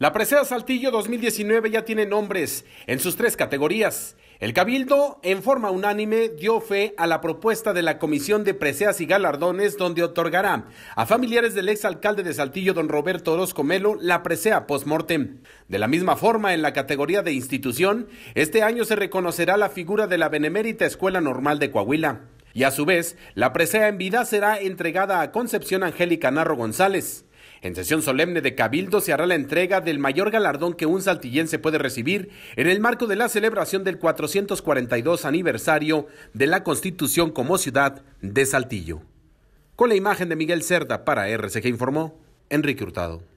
La presea Saltillo 2019 ya tiene nombres en sus tres categorías. El Cabildo, en forma unánime, dio fe a la propuesta de la Comisión de Preseas y Galardones, donde otorgará a familiares del exalcalde de Saltillo, don Roberto Orozco Melo, la presea post-mortem. De la misma forma, en la categoría de institución, este año se reconocerá la figura de la Benemérita Escuela Normal de Coahuila. Y a su vez, la presea en vida será entregada a Concepción Angélica Narro González. En sesión solemne de Cabildo se hará la entrega del mayor galardón que un saltillense puede recibir en el marco de la celebración del 442 aniversario de la Constitución como ciudad de Saltillo. Con la imagen de Miguel Cerda para RCG informó Enrique Hurtado.